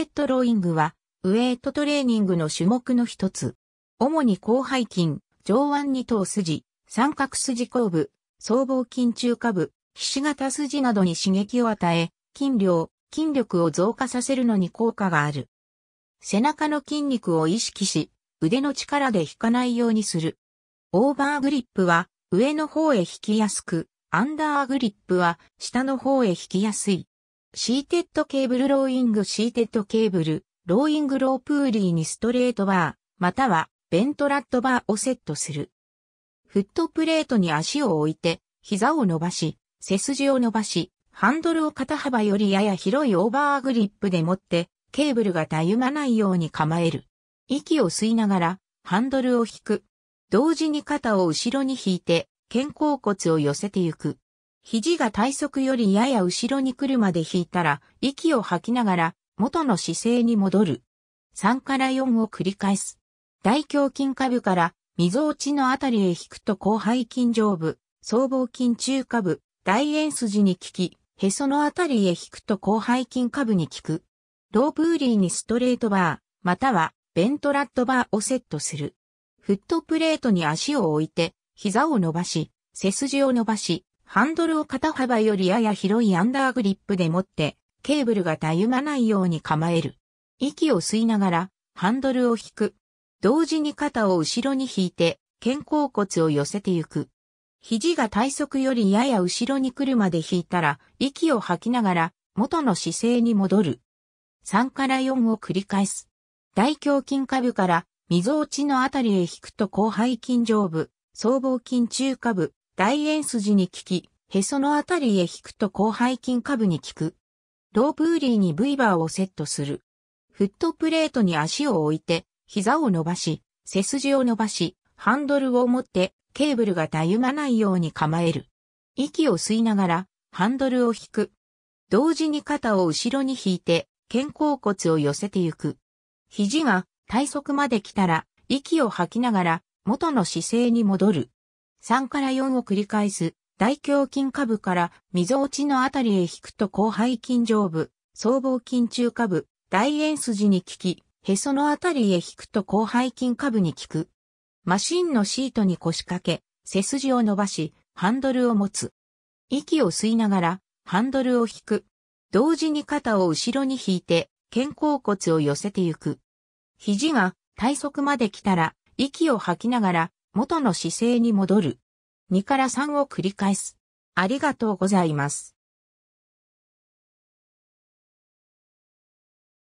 テッドローイングは、ウエイトトレーニングの種目の一つ。主に広背筋、上腕二頭筋、三角筋後部、僧帽筋中下部、ひし形筋などに刺激を与え、筋量、筋力を増加させるのに効果がある。背中の筋肉を意識し、腕の力で引かないようにする。オーバーグリップは、上の方へ引きやすく、アンダーグリップは、下の方へ引きやすい。シーテッドケーブルローイングシーテッドケーブル、ローイングロープーリーにストレートバー、またはベントラットバーをセットする。フットプレートに足を置いて、膝を伸ばし、背筋を伸ばし、ハンドルを肩幅よりやや広いオーバーグリップで持って、ケーブルがたゆまないように構える。息を吸いながら、ハンドルを引く。同時に肩を後ろに引いて、肩甲骨を寄せてゆく。肘が体側よりやや後ろに来るまで引いたら、息を吐きながら、元の姿勢に戻る。3から4を繰り返す。大胸筋下部から、溝落ちのあたりへ引くと後背筋上部、僧帽筋中下部、大円筋に効き、へそのあたりへ引くと後背筋下部に効く。ロープーリーにストレートバー、またはベントラットバーをセットする。フットプレートに足を置いて、膝を伸ばし、背筋を伸ばし、ハンドルを肩幅よりやや広いアンダーグリップで持って、ケーブルがたゆまないように構える。息を吸いながら、ハンドルを引く。同時に肩を後ろに引いて、肩甲骨を寄せてゆく。肘が体側よりやや後ろに来るまで引いたら、息を吐きながら、元の姿勢に戻る。3から4を繰り返す。大胸筋下部から、溝落ちのあたりへ引くと後背筋上部、僧帽筋中下部、大円筋に効き、へそのあたりへ引くと広背筋下部に効く。ローブーリーに V バーをセットする。フットプレートに足を置いて、膝を伸ばし、背筋を伸ばし、ハンドルを持ってケーブルがたゆまないように構える。息を吸いながらハンドルを引く。同時に肩を後ろに引いて肩甲骨を寄せてゆく。肘が体側まで来たら息を吐きながら元の姿勢に戻る。3から4を繰り返す、大胸筋下部から溝落ちのあたりへ引くと後背筋上部、僧帽筋中下部、大円筋に効き、へそのあたりへ引くと後背筋下部に効く。マシンのシートに腰掛け、背筋を伸ばし、ハンドルを持つ。息を吸いながら、ハンドルを引く。同時に肩を後ろに引いて、肩甲骨を寄せてゆく。肘が体側まで来たら、息を吐きながら、元の姿勢に戻る。2から3を繰り返す。ありがとうございます。